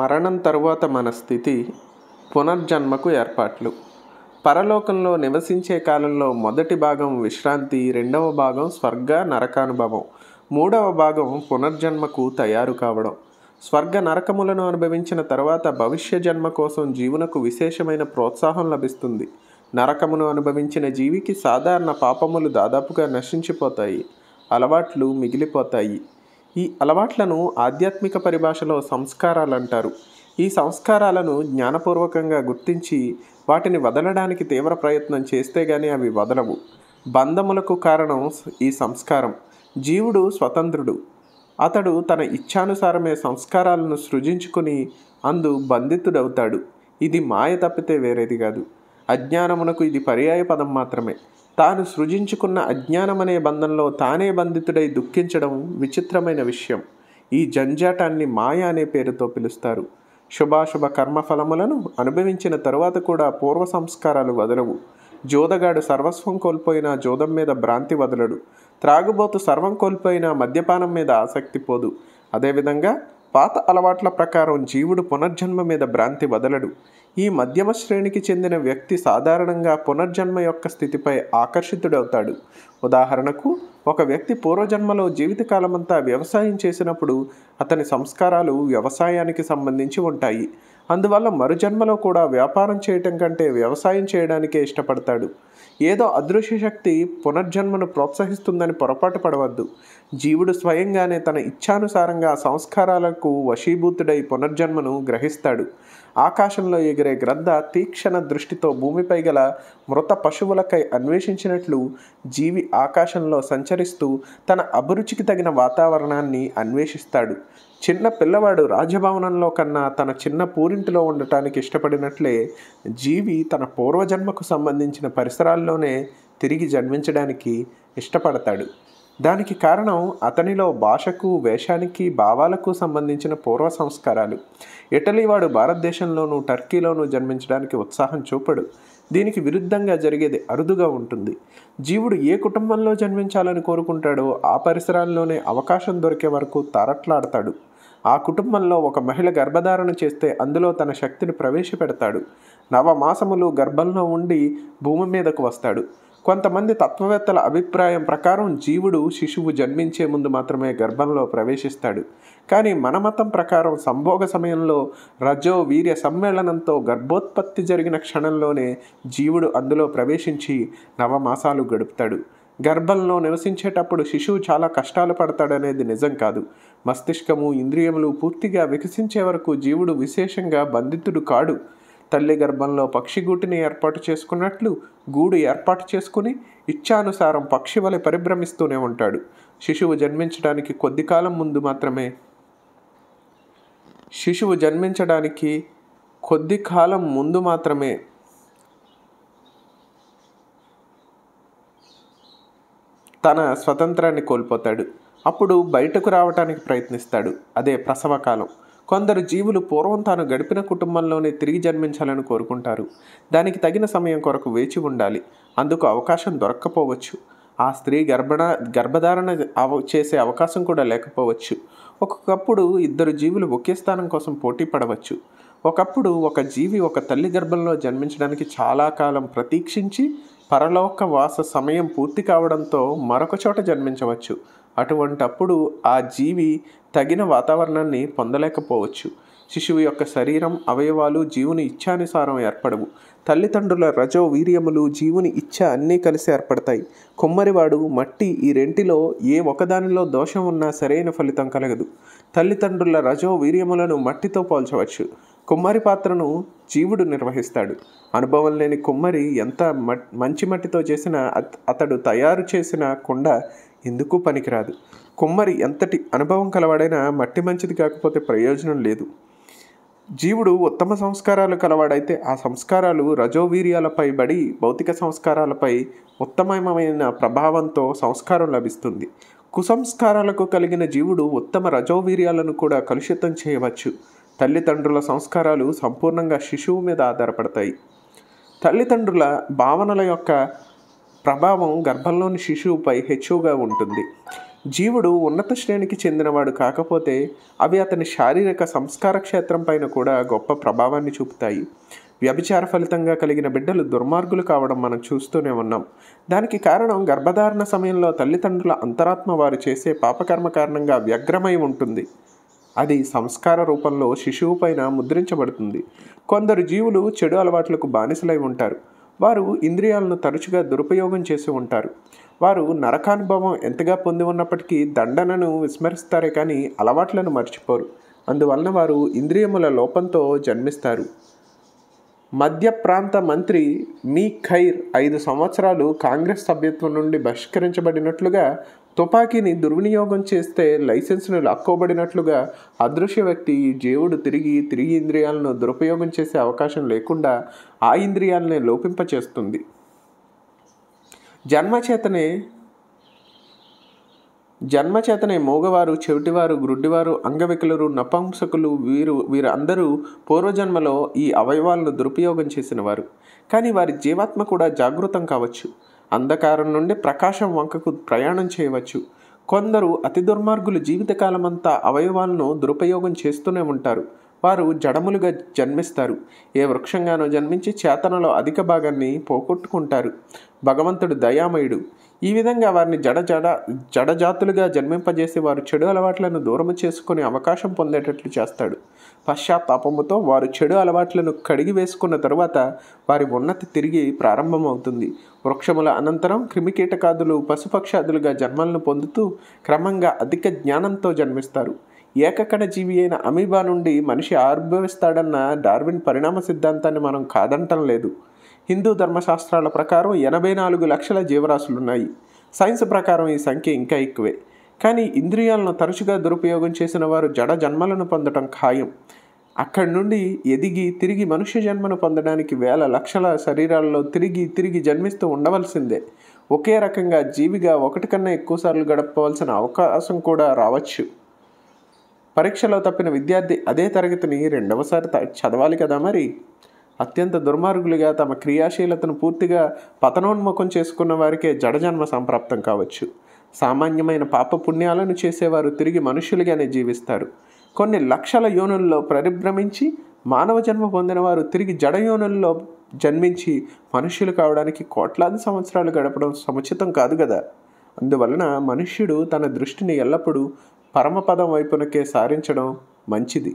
మరణం తరువాత మన స్థితి పునర్జన్మకు ఏర్పాట్లు పరలోకంలో నివసించే కాలంలో మొదటి భాగం విశ్రాంతి రెండవ భాగం స్వర్గ నరకానుభవం మూడవ భాగం పునర్జన్మకు తయారు కావడం స్వర్గ నరకములను అనుభవించిన తర్వాత భవిష్య జన్మ కోసం జీవునకు విశేషమైన ప్రోత్సాహం లభిస్తుంది నరకమును అనుభవించిన జీవికి సాధారణ పాపములు దాదాపుగా నశించిపోతాయి అలవాట్లు మిగిలిపోతాయి ఈ అలవాట్లను ఆధ్యాత్మిక పరిభాషలో సంస్కారాలు అంటారు ఈ సంస్కారాలను జ్ఞానపూర్వకంగా గుర్తించి వాటిని వదలడానికి తీవ్ర ప్రయత్నం చేస్తే గానీ అవి వదలవు బంధములకు కారణం ఈ సంస్కారం జీవుడు స్వతంత్రుడు అతడు తన ఇచ్ఛానుసారమే సంస్కారాలను సృజించుకుని అందు బంధితుడవుతాడు ఇది మాయ తప్పితే వేరేది కాదు అజ్ఞానమునకు ఇది పర్యాయ పదం మాత్రమే తాను సృజించుకున్న అజ్ఞానమనే బంధంలో తానే బంధితుడై దుఃఖించడం విచిత్రమైన విషయం ఈ జంజాటాన్ని మాయ అనే పేరుతో పిలుస్తారు శుభాశుభ కర్మఫలములను అనుభవించిన తరువాత కూడా పూర్వ సంస్కారాలు వదలవు జోదగాడు సర్వస్వం కోల్పోయిన జోదం మీద భ్రాంతి వదలడు త్రాగుబోతు సర్వం కోల్పోయిన మద్యపానం మీద ఆసక్తి పోదు అదేవిధంగా పాత అలవాట్ల ప్రకారం జీవుడు పునర్జన్మ మీద భ్రాంతి వదలడు ఈ మధ్యమ శ్రేణికి చెందిన వ్యక్తి సాధారణంగా పునర్జన్మ యొక్క స్థితిపై ఆకర్షితుడవుతాడు ఉదాహరణకు ఒక వ్యక్తి పూర్వజన్మలో జీవితకాలమంతా వ్యవసాయం చేసినప్పుడు అతని సంస్కారాలు వ్యవసాయానికి సంబంధించి ఉంటాయి అందువల్ల మరుజన్మలో కూడా వ్యాపారం చేయటం కంటే వ్యవసాయం చేయడానికే ఇష్టపడతాడు ఏదో అదృశ్య శక్తి పునర్జన్మను ప్రోత్సహిస్తుందని పొరపాటు పడవద్దు జీవుడు స్వయంగానే తన ఇచ్ఛానుసారంగా సంస్కారాలకు వశీభూతుడై పునర్జన్మను గ్రహిస్తాడు ఆకాశంలో ఎగిరే గ్రద్ద తీక్షణ దృష్టితో భూమిపై గల మృత పశువులకై అన్వేషించినట్లు జీవి ఆకాశంలో సంచరిస్తూ తన అభిరుచికి తగిన వాతావరణాన్ని అన్వేషిస్తాడు చిన్న పిల్లవాడు రాజభవనంలో కన్నా తన చిన్న పూరింటిలో ఉండటానికి ఇష్టపడినట్లే జీవి తన పూర్వజన్మకు సంబంధించిన పరిసరాలు సంవత్సరాల్లోనే తిరిగి జన్మించడానికి ఇష్టపడతాడు దానికి కారణం అతనిలో భాషకు వేషానికి భావాలకు సంబంధించిన పూర్వ సంస్కారాలు ఇటలీ వాడు భారతదేశంలోనూ టర్కీలోనూ జన్మించడానికి ఉత్సాహం చూపడు దీనికి విరుద్ధంగా జరిగేది అరుదుగా ఉంటుంది జీవుడు ఏ కుటుంబంలో జన్మించాలని కోరుకుంటాడో ఆ పరిసరాల్లోనే అవకాశం దొరికే వరకు తారట్లాడతాడు ఆ కుటుంబంలో ఒక మహిళ గర్భధారణ చేస్తే అందులో తన శక్తిని ప్రవేశపెడతాడు నవమాసములు గర్భంలో ఉండి భూమి మీదకు వస్తాడు కొంతమంది తత్వవేత్తల అభిప్రాయం ప్రకారం జీవుడు శిశువు జన్మించే ముందు మాత్రమే గర్భంలో ప్రవేశిస్తాడు కానీ మనమతం ప్రకారం సంభోగ సమయంలో రజో వీర్య సమ్మేళనంతో గర్భోత్పత్తి జరిగిన క్షణంలోనే జీవుడు అందులో ప్రవేశించి నవమాసాలు గడుపుతాడు గర్భంలో నివసించేటప్పుడు శిశువు చాలా కష్టాలు పడతాడనేది నిజం కాదు మస్తిష్కము ఇంద్రియములు పూర్తిగా వికసించే వరకు జీవుడు విశేషంగా బంధితుడు కాడు తల్లి గర్భంలో పక్షి గూటిని ఏర్పాటు చేసుకున్నట్లు గూడు ఏర్పాటు చేసుకుని ఇచ్చానుసారం పక్షి వలె పరిభ్రమిస్తూనే ఉంటాడు శిశువు జన్మించడానికి కొద్ది కాలం ముందు మాత్రమే శిశువు జన్మించడానికి కొద్ది కాలం ముందు మాత్రమే తన స్వతంత్రాన్ని కోల్పోతాడు అప్పుడు బయటకు రావటానికి ప్రయత్నిస్తాడు అదే ప్రసవకాలం కొందరు జీవులు పూర్వం తాను గడిపిన కుటుంబంలోనే తిరిగి జన్మించాలని కోరుకుంటారు దానికి తగిన సమయం కొరకు వేచి ఉండాలి అందుకు అవకాశం దొరక్కపోవచ్చు ఆ స్త్రీ గర్భణ గర్భధారణ అవ చేసే అవకాశం కూడా లేకపోవచ్చు ఒక్కొక్కప్పుడు ఇద్దరు జీవులు ఒకే స్థానం కోసం పోటీ పడవచ్చు ఒకప్పుడు ఒక జీవి ఒక తల్లి గర్భంలో జన్మించడానికి చాలా కాలం ప్రతీక్షించి పరలోక వాస సమయం పూర్తి కావడంతో మరొక చోట జన్మించవచ్చు అటువంటప్పుడు ఆ జీవి తగిన వాతావరణాన్ని పొందలేకపోవచ్చు శిశువు యొక్క శరీరం అవయవాలు జీవుని ఇచ్ఛానుసారం ఏర్పడవు తల్లిదండ్రుల రజో వీర్యములు జీవుని ఇచ్ఛ అన్నీ కలిసి ఏర్పడతాయి కొమ్మరివాడు మట్టి ఈ రెంటిలో ఏ ఒకదానిలో దోషం ఉన్నా సరైన ఫలితం కలగదు తల్లిదండ్రుల రజో వీర్యములను మట్టితో పోల్చవచ్చు కుమ్మరి పాత్రను జీవుడు నిర్వహిస్తాడు అనుభవం లేని కుమ్మరి ఎంత మంచి మట్టితో చేసిన అతడు తయారు చేసిన కుండ ఎందుకు పనికిరాదు కుమ్మరి ఎంతటి అనుభవం కలవాడైనా మట్టి మంచిది కాకపోతే ప్రయోజనం లేదు జీవుడు ఉత్తమ సంస్కారాలు కలవాడైతే ఆ సంస్కారాలు రజోవీర్యాలపై బడి భౌతిక సంస్కారాలపై ఉత్తమమైన ప్రభావంతో సంస్కారం లభిస్తుంది కుసంస్కారాలకు కలిగిన జీవుడు ఉత్తమ రజోవీర్యాలను కూడా కలుషితం చేయవచ్చు తల్లిదండ్రుల సంస్కారాలు సంపూర్ణంగా శిశువు మీద ఆధారపడతాయి తల్లిదండ్రుల భావనల యొక్క ప్రభావం గర్భంలోని శిశువుపై హెచ్చుగా ఉంటుంది జీవుడు ఉన్నత శ్రేణికి చెందినవాడు కాకపోతే అవి అతని శారీరక సంస్కార క్షేత్రం పైన కూడా గొప్ప ప్రభావాన్ని చూపుతాయి వ్యభిచార ఫలితంగా కలిగిన బిడ్డలు దుర్మార్గులు కావడం మనం చూస్తూనే ఉన్నాం దానికి కారణం గర్భధారణ సమయంలో తల్లిదండ్రుల అంతరాత్మ వారు చేసే పాపకర్మ కారణంగా వ్యగ్రమై ఉంటుంది అది సంస్కార రూపంలో శిశువు పైన ముద్రించబడుతుంది కొందరు జీవులు చెడు అలవాట్లకు బానిసలై ఉంటారు వారు ఇంద్రియాలను తరచుగా దురుపయోగం చేసి ఉంటారు వారు నరకానుభవం ఎంతగా పొంది ఉన్నప్పటికీ దండనను విస్మరిస్తారే కానీ అలవాట్లను మర్చిపోరు అందువలన వారు ఇంద్రియముల లోపంతో జన్మిస్తారు మధ్య ప్రాంత మంత్రి మీ ఖైర్ ఐదు సంవత్సరాలు కాంగ్రెస్ సభ్యత్వం నుండి బహిష్కరించబడినట్లుగా తుపాకీని దుర్వినియోగం చేస్తే లైసెన్స్ను లాక్కోబడినట్లుగా అదృశ్య వ్యక్తి జీవుడు తిరిగి తిరిగి ఇంద్రియాలను దురుపయోగం చేసే అవకాశం లేకుండా ఆ ఇంద్రియాలనే లోపింపచేస్తుంది జన్మచేతనే జన్మచేతనే మోగవారు చెవిటివారు గ్రుడ్డివారు అంగవికలురు నపంసకులు వీరు వీరందరూ పూర్వజన్మలో ఈ అవయవాలను దురుపయోగం చేసినవారు కానీ వారి జీవాత్మ కూడా జాగృతం కావచ్చు అంధకారం నుండి ప్రకాశం వంకకు ప్రయాణం చేయవచ్చు కొందరు అతి దుర్మార్గులు జీవితకాలమంతా అవయవాలను దురుపయోగం చేస్తూనే ఉంటారు వారు జడములుగా జన్మిస్తారు ఏ వృక్షంగానో జన్మించి చేతనలో అధిక భాగాన్ని పోగొట్టుకుంటారు భగవంతుడు దయామయుడు ఈ విధంగా వారిని జడ జడ జడజాతులుగా జన్మింపజేసి వారు చెడు అలవాట్లను దూరము చేసుకునే అవకాశం పొందేటట్లు చేస్తాడు పశ్చాత్తాపముతో వారు చెడు అలవాట్లను కడిగి వేసుకున్న తరువాత వారి ఉన్నతి తిరిగి ప్రారంభమవుతుంది వృక్షముల అనంతరం క్రిమికీటకాదులు పశుపక్షాదులుగా జన్మలను పొందుతూ క్రమంగా అధిక జ్ఞానంతో జన్మిస్తారు ఏకకణ జీవి అయిన అమీబా నుండి మనిషి ఆవిర్భవిస్తాడన్న డార్విన్ పరిణామ సిద్ధాంతాన్ని మనం కాదంటం లేదు హిందూ ధర్మశాస్త్రాల ప్రకారం ఎనభై నాలుగు లక్షల ఉన్నాయి సైన్స్ ప్రకారం ఈ సంఖ్య ఇంకా ఎక్కువే కానీ ఇంద్రియాలను తరచుగా దురుపయోగం చేసిన వారు జడ జన్మలను పొందడం ఖాయం అక్కడి నుండి ఎదిగి తిరిగి మనుష్య జన్మను పొందడానికి వేల లక్షల శరీరాల్లో తిరిగి తిరిగి జన్మిస్తూ ఉండవలసిందే ఒకే రకంగా జీవిగా ఒకటి కన్నా ఎక్కువసార్లు గడపవలసిన అవకాశం కూడా రావచ్చు పరీక్షలో తప్పిన విద్యార్థి అదే తరగతిని రెండవసారి చదవాలి కదా మరి అత్యంత దుర్మార్గులుగా తమ క్రియాశీలతను పూర్తిగా పతనోన్ముఖం చేసుకున్న వారికే జడజన్మ సంప్రాప్తం కావచ్చు సామాన్యమైన పాపపుణ్యాలను చేసేవారు తిరిగి మనుషులుగానే జీవిస్తారు కొన్ని లక్షల యోనుల్లో పరిభ్రమించి మానవ జన్మ పొందిన వారు తిరిగి జడయోనుల్లో జన్మించి మనుష్యులు కావడానికి కోట్లాది సంవత్సరాలు గడపడం సముచితం కాదు కదా అందువలన మనుష్యుడు తన దృష్టిని ఎల్లప్పుడూ పరమపదం వైపునకే సారించడం మంచిది